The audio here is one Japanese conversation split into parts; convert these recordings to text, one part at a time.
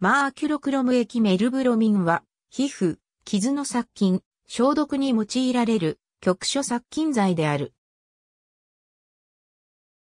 マーキュロクロム液メルブロミンは、皮膚、傷の殺菌、消毒に用いられる局所殺菌剤である。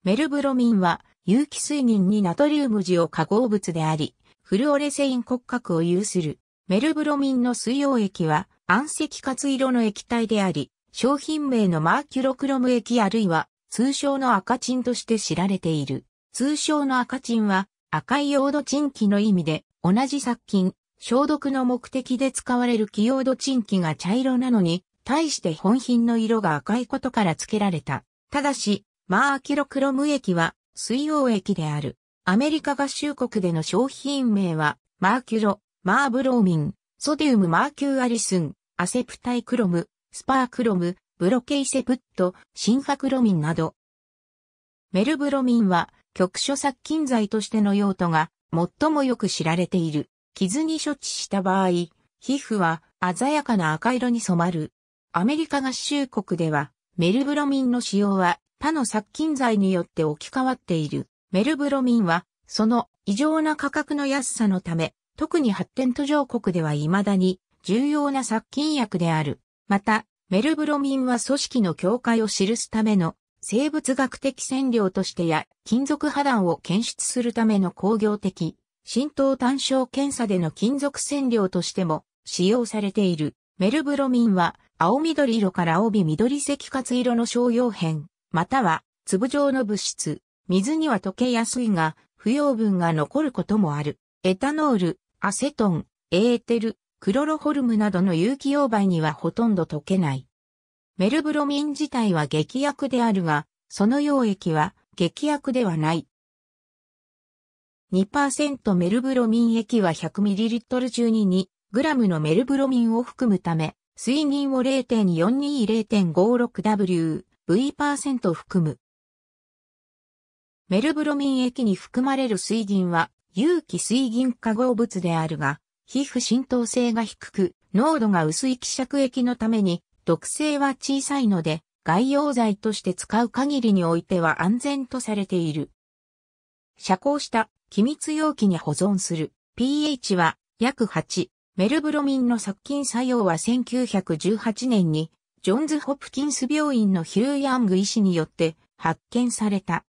メルブロミンは有機水銀にナトリウム塩化合物であり、フルオレセイン骨格を有するメルブロミンの水溶液は暗赤活色の液体であり、商品名のマーキュロクロム液あるいは通称の赤チンとして知られている。通称の赤チンは赤いヨ土チン基の意味で同じ殺菌、消毒の目的で使われるキ用土ドチンキが茶色なのに、対して本品の色が赤いことから付けられた。ただし、マーキキロクロム液は水溶液である。アメリカ合衆国での商品名は、マーキュロ、マーブローミン、ソディウムマーキュアリスン、アセプタイクロム、スパークロム、ブロケイセプット、シンファクロミンなど。メルブロミンは、局所殺菌剤としての用途が最もよく知られている。傷に処置した場合、皮膚は鮮やかな赤色に染まる。アメリカ合衆国では、メルブロミンの使用は他の殺菌剤によって置き換わっている。メルブロミンは、その異常な価格の安さのため、特に発展途上国では未だに重要な殺菌薬である。また、メルブロミンは組織の境界を記すための生物学的染料としてや金属破断を検出するための工業的、浸透単焦検査での金属染料としても使用されている。メルブロミンは青緑色から帯緑赤活色の商用片、または粒状の物質。水には溶けやすいが、不要分が残ることもある。エタノール、アセトン、エーテル、クロロホルムなどの有機溶媒にはほとんど溶けない。メルブロミン自体は劇薬であるが、その溶液は劇薬ではない。2%メルブロミン液は 100ml 中に 2g のメルブロミンを含むため、水銀を 0.420.56WV% 含む。メルブロミン液に含まれる水銀は有機水銀化合物であるが、皮膚浸透性が低く、濃度が薄い希釈液のために毒性は小さいので、外用剤として使う限りにおいては安全とされている。遮光した機密容器に保存する pH は約8。メルブロミンの殺菌作用は1918年にジョンズ・ホプキンス病院のヒュー・ヤング医師によって発見された。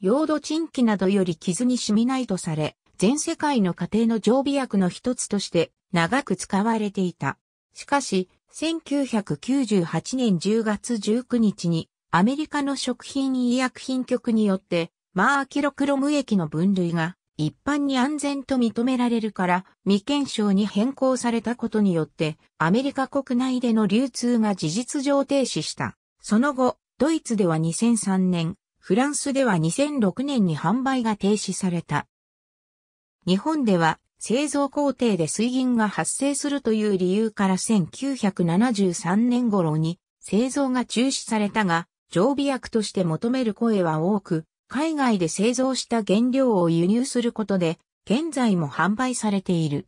ヨードチンキなどより傷に染みないとされ、全世界の家庭の常備薬の一つとして長く使われていた。しかし、1998年10月19日にアメリカの食品医薬品局によってマーキロクロム液の分類が一般に安全と認められるから未検証に変更されたことによってアメリカ国内での流通が事実上停止した。その後、ドイツでは2003年、フランスでは2006年に販売が停止された。日本では製造工程で水銀が発生するという理由から1973年頃に製造が中止されたが、常備薬として求める声は多く、海外で製造した原料を輸入することで、現在も販売されている。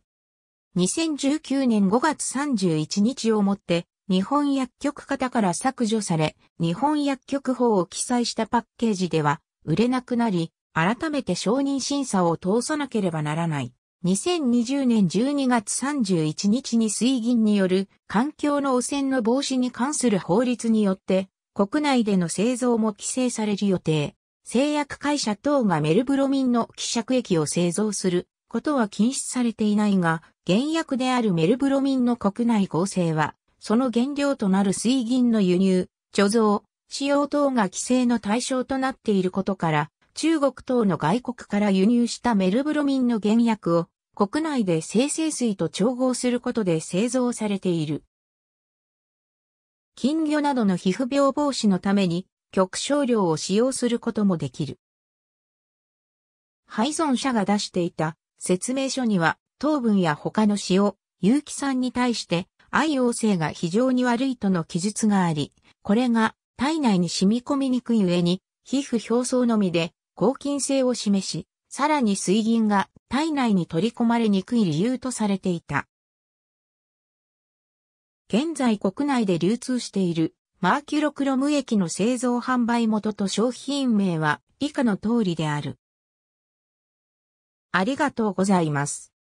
2019年5月31日をもって、日本薬局型から削除され、日本薬局法を記載したパッケージでは、売れなくなり、改めて承認審査を通さなければならない。2020年12月31日に水銀による環境の汚染の防止に関する法律によって国内での製造も規制される予定。製薬会社等がメルブロミンの希釈液を製造することは禁止されていないが、原薬であるメルブロミンの国内合成は、その原料となる水銀の輸入、貯蔵、使用等が規制の対象となっていることから、中国等の外国から輸入したメルブロミンの原薬を国内で生成水と調合することで製造されている。金魚などの皮膚病防止のために極少量を使用することもできる。配存者が出していた説明書には糖分や他の塩、有機酸に対して愛用性が非常に悪いとの記述があり、これが体内に染み込みにくい上に皮膚表層のみで抗菌性を示し、さらに水銀が体内に取り込まれにくい理由とされていた。現在国内で流通しているマーキュロクロム液の製造販売元と商品名は以下の通りである。ありがとうございます。